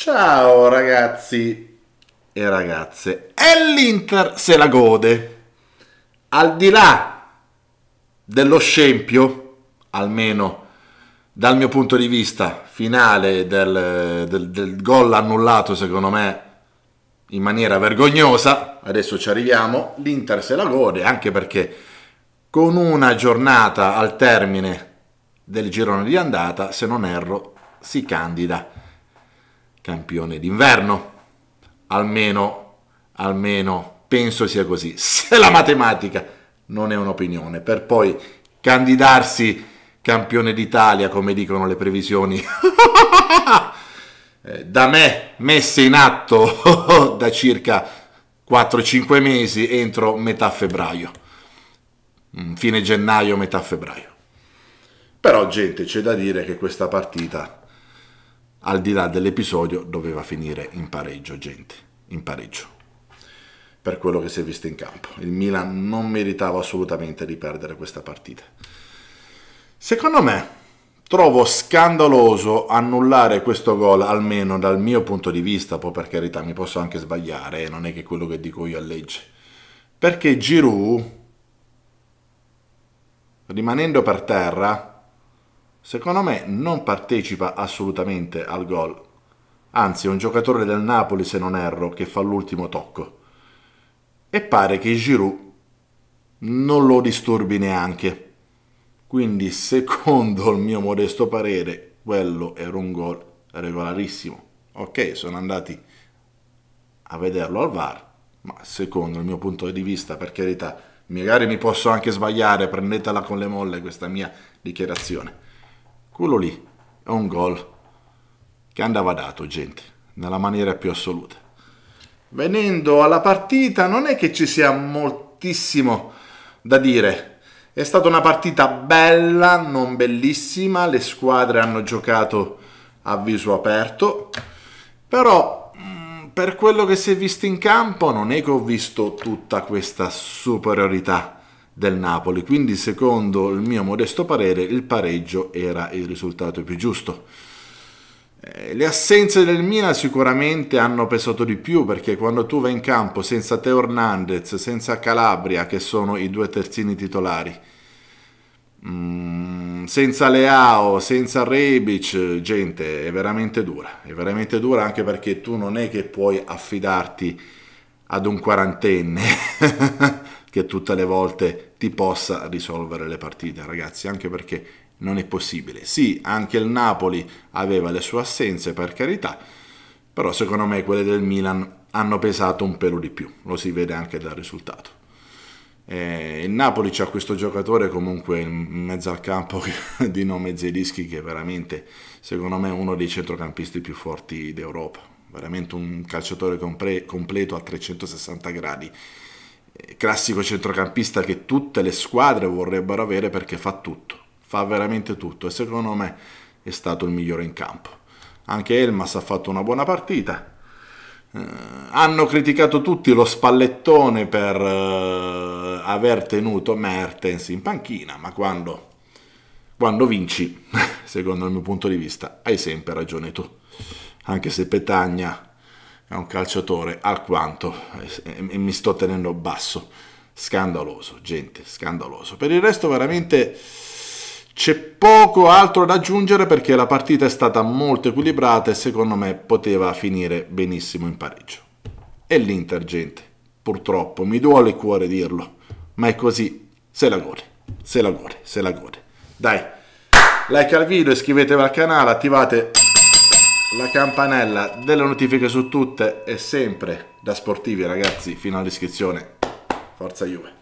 Ciao ragazzi e ragazze, e l'Inter se la gode. Al di là dello scempio, almeno dal mio punto di vista, finale del, del, del gol annullato secondo me in maniera vergognosa, adesso ci arriviamo, l'Inter se la gode anche perché con una giornata al termine del girone di andata, se non erro, si candida campione d'inverno. Almeno, almeno penso sia così. Se la matematica non è un'opinione, per poi candidarsi campione d'Italia, come dicono le previsioni eh, da me messe in atto da circa 4-5 mesi entro metà febbraio, mm, fine gennaio, metà febbraio. Però gente, c'è da dire che questa partita al di là dell'episodio doveva finire in pareggio, gente, in pareggio per quello che si è visto in campo. Il Milan non meritava assolutamente di perdere questa partita. Secondo me trovo scandaloso annullare questo gol, almeno dal mio punto di vista, poi per carità mi posso anche sbagliare, non è che quello che dico io a legge. Perché Giroud rimanendo per terra secondo me non partecipa assolutamente al gol. Anzi, è un giocatore del Napoli, se non erro, che fa l'ultimo tocco. E pare che Giroud non lo disturbi neanche. Quindi, secondo il mio modesto parere, quello era un gol regolarissimo. Ok, sono andati a vederlo al VAR, ma secondo il mio punto di vista, per carità, magari mi posso anche sbagliare, prendetela con le molle questa mia dichiarazione quello lì è un gol che andava dato, gente, nella maniera più assoluta. Venendo alla partita, non è che ci sia moltissimo da dire. È stata una partita bella, non bellissima, le squadre hanno giocato a viso aperto, però mm, per quello che si è visto in campo non è che ho visto tutta questa superiorità del Napoli, quindi secondo il mio modesto parere il pareggio era il risultato più giusto. Eh, le assenze del Milan sicuramente hanno pesato di più perché quando tu vai in campo senza Teo Hernandez, senza Calabria, che sono i due terzini titolari, mm, senza Leao, senza Rebic, gente, è veramente dura. È veramente dura anche perché tu non è che puoi affidarti ad un quarantenne. che tutte le volte ti possa risolvere le partite, ragazzi, anche perché non è possibile. Sì, anche il Napoli aveva le sue assenze, per carità, però secondo me quelle del Milan hanno pesato un pelo di più, lo si vede anche dal risultato. Eh, il Napoli c'ha questo giocatore comunque in mezzo al campo di nome Zedischi che è veramente secondo me uno dei centrocampisti più forti d'Europa, veramente un calciatore compre- completo a 360 gradi classico centrocampista che tutte le squadre vorrebbero avere perché fa tutto, fa veramente tutto e secondo me è stato il migliore in campo. Anche Elmas ha fatto una buona partita. Eh, hanno criticato tutti lo spallettone per eh, aver tenuto Mertens in panchina, ma quando, quando vinci, secondo il mio punto di vista, hai sempre ragione tu. Anche se Petagna è un calciatore alquanto, e, mi sto tenendo basso, scandaloso, gente, scandaloso. Per il resto veramente c'è poco altro da aggiungere perché la partita è stata molto equilibrata e secondo me poteva finire benissimo in pareggio. E l'Inter, gente, purtroppo, mi duole il cuore dirlo, ma è così, se la gode, se la gode, se la gode. Dai, like al video, iscrivetevi al canale, attivate la campanella delle notifiche su tutte e sempre da sportivi ragazzi, finale iscrizione, forza Juve.